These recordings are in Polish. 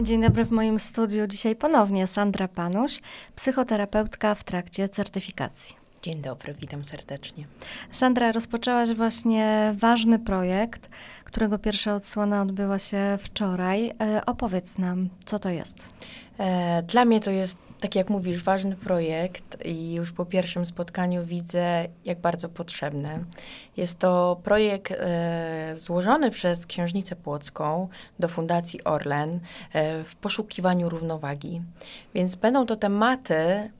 Dzień dobry w moim studiu. Dzisiaj ponownie Sandra Panuś, psychoterapeutka w trakcie certyfikacji. Dzień dobry, witam serdecznie. Sandra, rozpoczęłaś właśnie ważny projekt, którego pierwsza odsłona odbyła się wczoraj. E, opowiedz nam, co to jest. E, dla mnie to jest tak jak mówisz, ważny projekt i już po pierwszym spotkaniu widzę, jak bardzo potrzebny. Jest to projekt e, złożony przez Księżnicę Płocką do Fundacji Orlen e, w poszukiwaniu równowagi. Więc będą to tematy,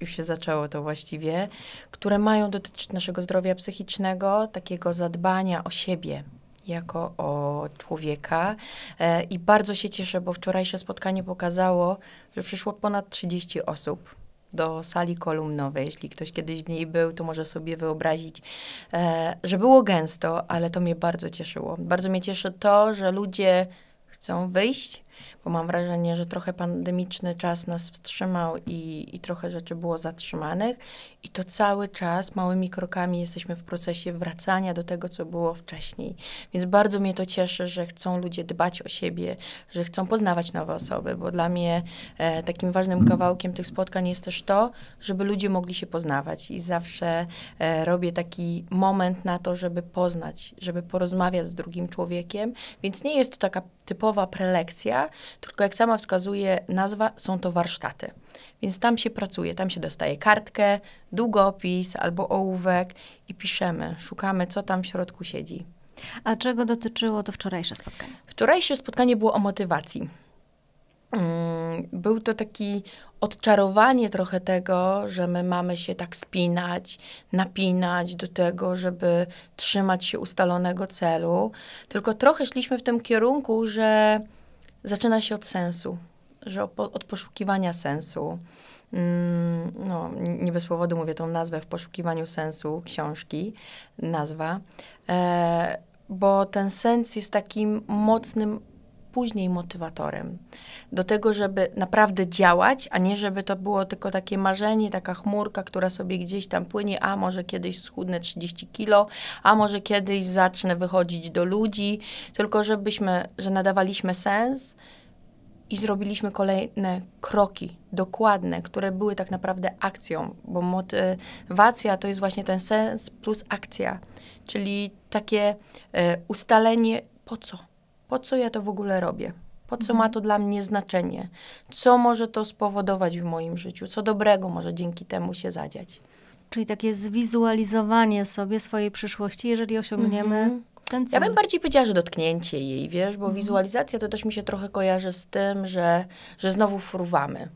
już się zaczęło to właściwie, które mają dotyczyć naszego zdrowia psychicznego, takiego zadbania o siebie, jako o człowieka. E, I bardzo się cieszę, bo wczorajsze spotkanie pokazało, że przyszło ponad 30 osób do sali kolumnowej. Jeśli ktoś kiedyś w niej był, to może sobie wyobrazić, e, że było gęsto, ale to mnie bardzo cieszyło. Bardzo mnie cieszy to, że ludzie chcą wyjść bo mam wrażenie, że trochę pandemiczny czas nas wstrzymał i, i trochę rzeczy było zatrzymanych. I to cały czas małymi krokami jesteśmy w procesie wracania do tego, co było wcześniej. Więc bardzo mnie to cieszy, że chcą ludzie dbać o siebie, że chcą poznawać nowe osoby, bo dla mnie e, takim ważnym kawałkiem tych spotkań jest też to, żeby ludzie mogli się poznawać. I zawsze e, robię taki moment na to, żeby poznać, żeby porozmawiać z drugim człowiekiem. Więc nie jest to taka typowa prelekcja, tylko jak sama wskazuje nazwa, są to warsztaty. Więc tam się pracuje, tam się dostaje kartkę, długopis albo ołówek i piszemy, szukamy, co tam w środku siedzi. A czego dotyczyło to wczorajsze spotkanie? Wczorajsze spotkanie było o motywacji. Mm, był to taki odczarowanie trochę tego, że my mamy się tak spinać, napinać do tego, żeby trzymać się ustalonego celu. Tylko trochę szliśmy w tym kierunku, że zaczyna się od sensu, że od poszukiwania sensu. Mm, no, nie bez powodu mówię tą nazwę w poszukiwaniu sensu książki, nazwa, e, bo ten sens jest takim mocnym później motywatorem do tego, żeby naprawdę działać, a nie żeby to było tylko takie marzenie, taka chmurka, która sobie gdzieś tam płynie, a może kiedyś schudnę 30 kilo, a może kiedyś zacznę wychodzić do ludzi, tylko żebyśmy, że nadawaliśmy sens i zrobiliśmy kolejne kroki dokładne, które były tak naprawdę akcją, bo motywacja to jest właśnie ten sens plus akcja, czyli takie y, ustalenie po co po co ja to w ogóle robię? Po co ma mhm. to dla mnie znaczenie? Co może to spowodować w moim życiu? Co dobrego może dzięki temu się zadziać? Czyli takie zwizualizowanie sobie swojej przyszłości, jeżeli osiągniemy mm -hmm. ten cel. Ja bym bardziej powiedziała, że dotknięcie jej, wiesz, bo mm -hmm. wizualizacja to też mi się trochę kojarzy z tym, że, że znowu fruwamy.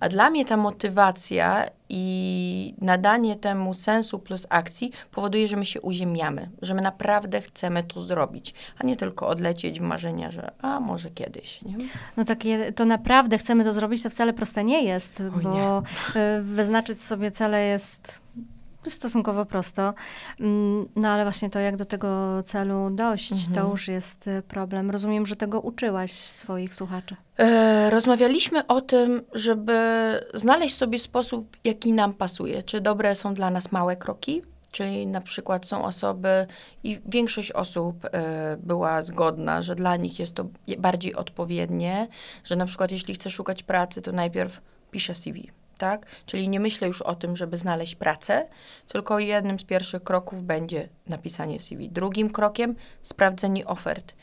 A dla mnie ta motywacja i nadanie temu sensu plus akcji powoduje, że my się uziemiamy, że my naprawdę chcemy to zrobić, a nie tylko odlecieć w marzenia, że a może kiedyś. Nie? No takie to naprawdę chcemy to zrobić, to wcale proste nie jest, bo nie. wyznaczyć sobie cele jest no, stosunkowo prosto. Mm, no ale właśnie to, jak do tego celu dojść, mhm. to już jest y, problem. Rozumiem, że tego uczyłaś swoich słuchaczy. E, rozmawialiśmy o tym, żeby znaleźć sobie sposób, jaki nam pasuje. Czy dobre są dla nas małe kroki, czyli na przykład są osoby i większość osób y, była zgodna, że dla nich jest to bardziej odpowiednie, że na przykład jeśli chce szukać pracy, to najpierw pisze CV tak? Czyli nie myślę już o tym, żeby znaleźć pracę, tylko jednym z pierwszych kroków będzie napisanie CV. Drugim krokiem sprawdzenie ofert.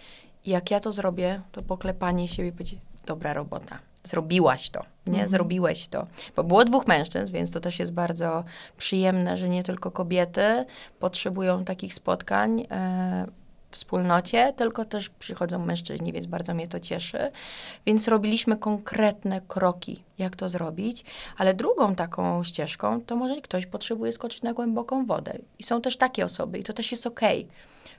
I jak ja to zrobię, to poklepanie siebie będzie dobra robota. Zrobiłaś to, nie? Mhm. Zrobiłeś to. Bo było dwóch mężczyzn, więc to też jest bardzo przyjemne, że nie tylko kobiety potrzebują takich spotkań. E, wspólnocie, tylko też przychodzą mężczyźni, więc bardzo mnie to cieszy. Więc robiliśmy konkretne kroki, jak to zrobić, ale drugą taką ścieżką to może ktoś potrzebuje skoczyć na głęboką wodę. I są też takie osoby, i to też jest okej. Okay,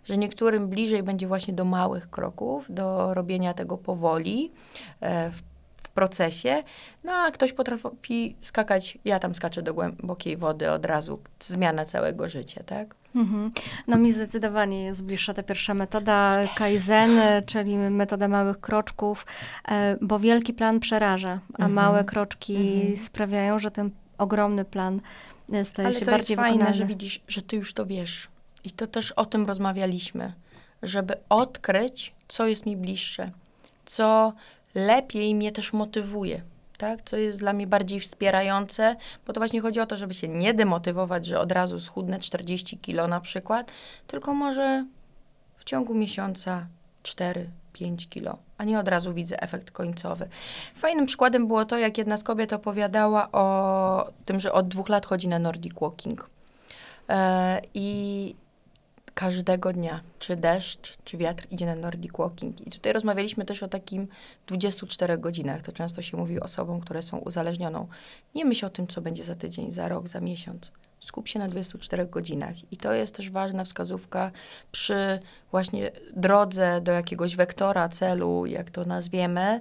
że niektórym bliżej będzie właśnie do małych kroków, do robienia tego powoli, e, w procesie. No a ktoś potrafi skakać, ja tam skaczę do głębokiej wody od razu, zmiana całego życia, tak? Mhm. No mi zdecydowanie jest bliższa ta pierwsza metoda Kaizen, czyli metoda małych kroczków, e, bo wielki plan przeraża, a mhm. małe kroczki mhm. sprawiają, że ten ogromny plan e, staje Ale się bardziej wykonalny. Ale to jest fajne, że widzisz, że ty już to wiesz. I to też o tym rozmawialiśmy, żeby odkryć, co jest mi bliższe, co lepiej mnie też motywuje. Tak, co jest dla mnie bardziej wspierające, bo to właśnie chodzi o to, żeby się nie demotywować, że od razu schudnę 40 kilo na przykład, tylko może w ciągu miesiąca 4, 5 kilo, a nie od razu widzę efekt końcowy. Fajnym przykładem było to, jak jedna z kobiet opowiadała o tym, że od dwóch lat chodzi na Nordic Walking. Yy, I każdego dnia, czy deszcz, czy wiatr idzie na Nordic Walking. I tutaj rozmawialiśmy też o takim 24 godzinach. To często się mówi osobom, które są uzależnioną. Nie myśl o tym, co będzie za tydzień, za rok, za miesiąc. Skup się na 24 godzinach. I to jest też ważna wskazówka przy właśnie drodze do jakiegoś wektora, celu, jak to nazwiemy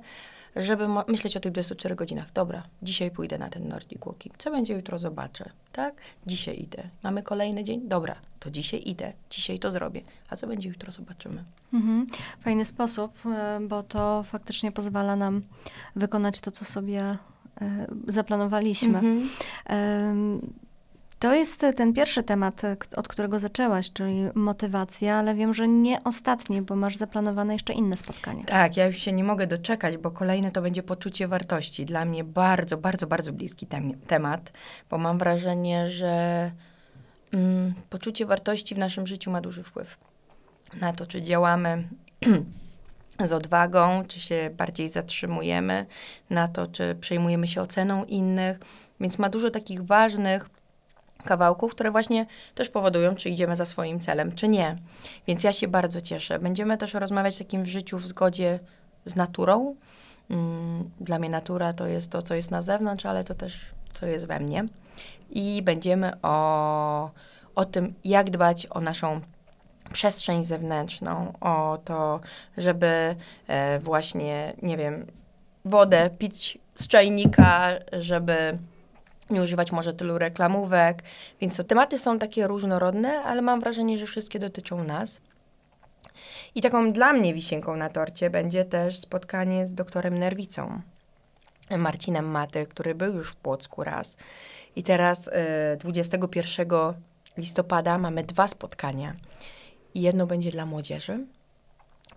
żeby myśleć o tych 24 godzinach. Dobra, dzisiaj pójdę na ten Nordic Walking. Co będzie jutro, zobaczę. Tak? Dzisiaj idę. Mamy kolejny dzień? Dobra, to dzisiaj idę. Dzisiaj to zrobię. A co będzie jutro, zobaczymy. Mhm. Fajny sposób, y, bo to faktycznie pozwala nam wykonać to, co sobie y, zaplanowaliśmy. Mhm. Um, to jest e, ten pierwszy temat, e, od którego zaczęłaś, czyli motywacja, ale wiem, że nie ostatni, bo masz zaplanowane jeszcze inne spotkania. Tak, ja już się nie mogę doczekać, bo kolejne to będzie poczucie wartości. Dla mnie bardzo, bardzo, bardzo bliski tem- temat, bo mam wrażenie, że mm, poczucie wartości w naszym życiu ma duży wpływ na to, czy działamy. z odwagą, czy się bardziej zatrzymujemy na to, czy przejmujemy się oceną innych. Więc ma dużo takich ważnych kawałków, które właśnie też powodują, czy idziemy za swoim celem, czy nie. Więc ja się bardzo cieszę. Będziemy też rozmawiać o takim w życiu w zgodzie z naturą. Mm, dla mnie natura to jest to, co jest na zewnątrz, ale to też, co jest we mnie. I będziemy o, o tym, jak dbać o naszą przestrzeń zewnętrzną, o to, żeby e, właśnie, nie wiem, wodę pić z czajnika, żeby nie używać może tylu reklamówek, więc to tematy są takie różnorodne, ale mam wrażenie, że wszystkie dotyczą nas. I taką dla mnie wisienką na torcie będzie też spotkanie z doktorem Nerwicą. Marcinem Maty, który był już w Płocku raz. I teraz y, 21 listopada mamy dwa spotkania. Jedno będzie dla młodzieży,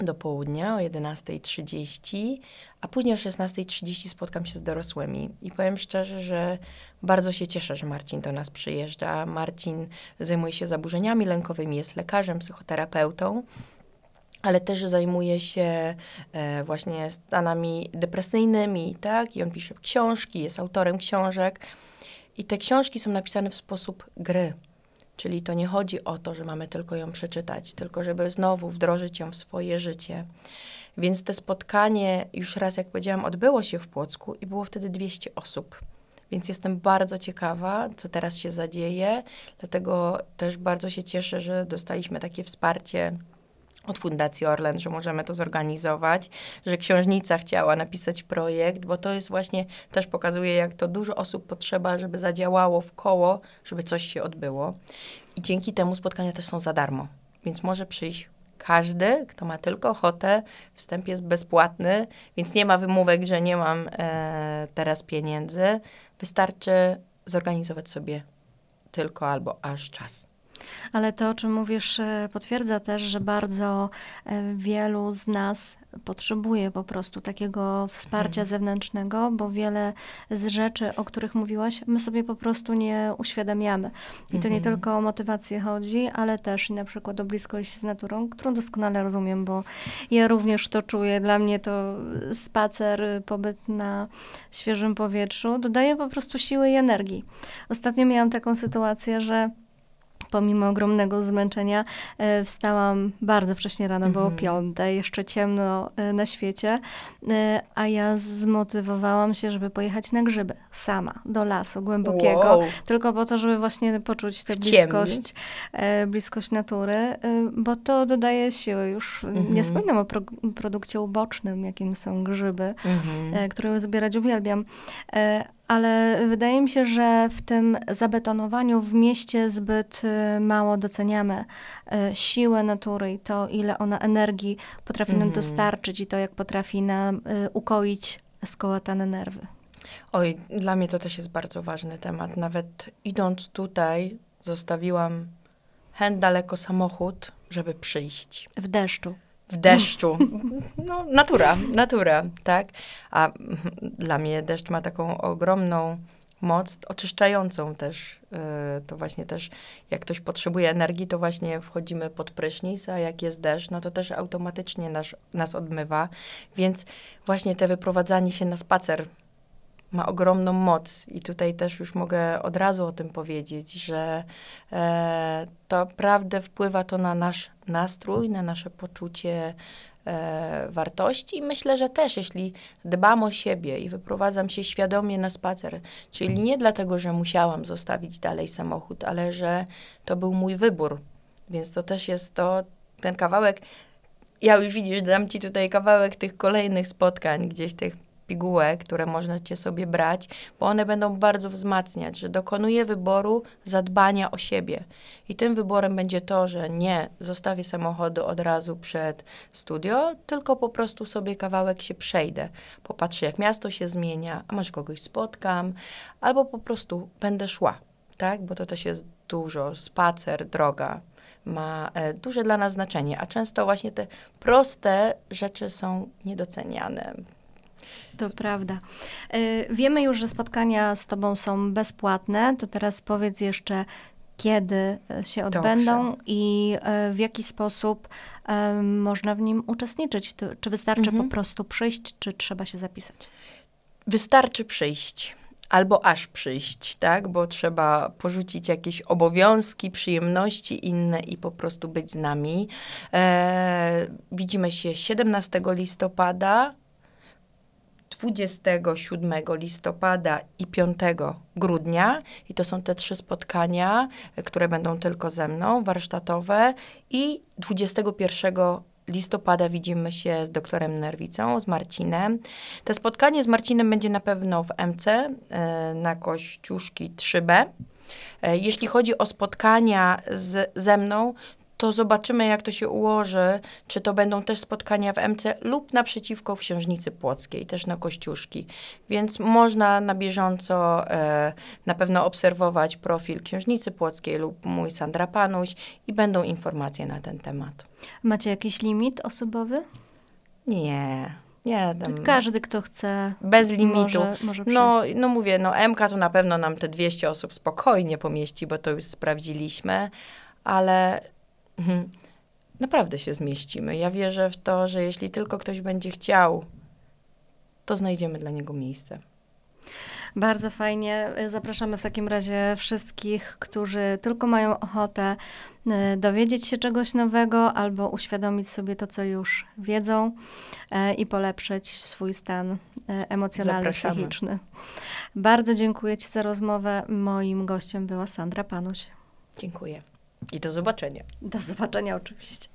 do południa o 11.30, a później o 16.30 spotkam się z dorosłymi. I powiem szczerze, że bardzo się cieszę, że Marcin do nas przyjeżdża. Marcin zajmuje się zaburzeniami lękowymi, jest lekarzem, psychoterapeutą ale też zajmuje się e, właśnie stanami depresyjnymi, tak? I on pisze książki, jest autorem książek. I te książki są napisane w sposób gry. Czyli to nie chodzi o to, że mamy tylko ją przeczytać, tylko żeby znowu wdrożyć ją w swoje życie. Więc to spotkanie już raz, jak powiedziałam, odbyło się w Płocku i było wtedy 200 osób. Więc jestem bardzo ciekawa, co teraz się zadzieje. Dlatego też bardzo się cieszę, że dostaliśmy takie wsparcie od Fundacji Orlen, że możemy to zorganizować, że księżnica chciała napisać projekt, bo to jest właśnie, też pokazuje, jak to dużo osób potrzeba, żeby zadziałało w koło, żeby coś się odbyło. I dzięki temu spotkania też są za darmo, więc może przyjść każdy, kto ma tylko ochotę, wstęp jest bezpłatny, więc nie ma wymówek, że nie mam e, teraz pieniędzy. Wystarczy zorganizować sobie tylko albo aż czas. Ale to, o czym mówisz, e, potwierdza też, że bardzo e, wielu z nas potrzebuje po prostu takiego wsparcia mhm. zewnętrznego, bo wiele z rzeczy, o których mówiłaś, my sobie po prostu nie uświadamiamy. I to nie mhm. tylko o motywację chodzi, ale też i na przykład o bliskość z naturą, którą doskonale rozumiem, bo ja również to czuję. Dla mnie to spacer, y, pobyt na świeżym powietrzu dodaje po prostu siły i energii. Ostatnio miałam taką sytuację, że pomimo ogromnego zmęczenia e, wstałam bardzo wcześnie rano, było mhm. piąte, jeszcze ciemno e, na świecie, e, a ja zmotywowałam się, żeby pojechać na grzyby sama, do lasu głębokiego, wow. tylko po to, żeby właśnie poczuć tę bliskość, bliskość natury, bo to dodaje siły. Już mhm. nie wspominam o pro produkcie ubocznym, jakim są grzyby, mhm. które zbierać uwielbiam, ale wydaje mi się, że w tym zabetonowaniu w mieście zbyt y, mało doceniamy y, siłę natury i to, ile ona energii potrafi mm. nam mhm. dostarczyć i to, jak potrafi nam y, ukoić skołatane nerwy. Oj, dla mnie to też jest bardzo ważny temat. Nawet idąc tutaj, zostawiłam chęt daleko samochód, żeby przyjść. W deszczu w deszczu. No, natura, natura, tak? A dla mnie deszcz ma taką ogromną moc oczyszczającą też. Y, to właśnie też, jak ktoś potrzebuje energii, to właśnie wchodzimy pod prysznic, a jak jest deszcz, no to też automatycznie nas, nas odmywa. Więc właśnie te wyprowadzanie się na spacer ma ogromną moc. I tutaj też już mogę od razu o tym powiedzieć, że e, to naprawdę wpływa to na nasz nastrój, na nasze poczucie e, wartości. I myślę, że też jeśli dbam o siebie i wyprowadzam się świadomie na spacer, czyli nie dlatego, że musiałam zostawić dalej samochód, ale że to był mój wybór. Więc to też jest to, ten kawałek. Ja już widzisz, dam ci tutaj kawałek tych kolejnych spotkań, gdzieś tych pigułę, które możecie sobie brać, bo one będą bardzo wzmacniać, że dokonuję wyboru zadbania o siebie. I tym wyborem będzie to, że nie zostawię samochodu od razu przed studio, tylko po prostu sobie kawałek się przejdę. Popatrzę, jak miasto się zmienia, a może kogoś spotkam, albo po prostu będę szła, tak? Bo to też jest dużo, spacer, droga ma e, duże dla nas znaczenie, a często właśnie te proste rzeczy są niedoceniane. To prawda. Y, wiemy już, że spotkania z Tobą są bezpłatne. To teraz powiedz jeszcze, kiedy y, się odbędą Dobrze. i y, w jaki sposób można w nim uczestniczyć. Czy wystarczy mhm. po prostu przyjść, czy trzeba się zapisać? Wystarczy przyjść albo aż przyjść, tak? Bo trzeba porzucić jakieś obowiązki, przyjemności inne i po prostu być z nami. E, widzimy się 17 listopada 27 listopada i 5 grudnia. I to są te trzy spotkania, e, które będą tylko ze mną, warsztatowe. I 21 listopada widzimy się z doktorem Nerwicą, z Marcinem. To spotkanie z Marcinem będzie na pewno w MC e, na Kościuszki 3B. E, jeśli chodzi o spotkania z, ze mną, to zobaczymy, jak to się ułoży, czy to będą też spotkania w MC lub naprzeciwko w Księżnicy Płockiej, też na Kościuszki. Więc można na bieżąco e, na pewno obserwować profil Księżnicy Płockiej lub mój Sandra Panuś i będą informacje na ten temat. Macie jakiś limit osobowy? Nie. Nie, Każdy, kto chce. Bez limitu. Może, może no, no mówię, no MK to na pewno nam te 200 osób spokojnie pomieści, bo to już sprawdziliśmy, ale Mhm. Naprawdę się zmieścimy. Ja wierzę w to, że jeśli tylko ktoś będzie chciał, to znajdziemy dla niego miejsce. Bardzo fajnie. Zapraszamy w takim razie wszystkich, którzy tylko mają ochotę y, dowiedzieć się czegoś nowego albo uświadomić sobie to, co już wiedzą y, i polepszyć swój stan y, emocjonalny, Zapraszamy. psychiczny. Bardzo dziękuję Ci za rozmowę. Moim gościem była Sandra Panuś. Dziękuję. I do zobaczenia. Do zobaczenia oczywiście.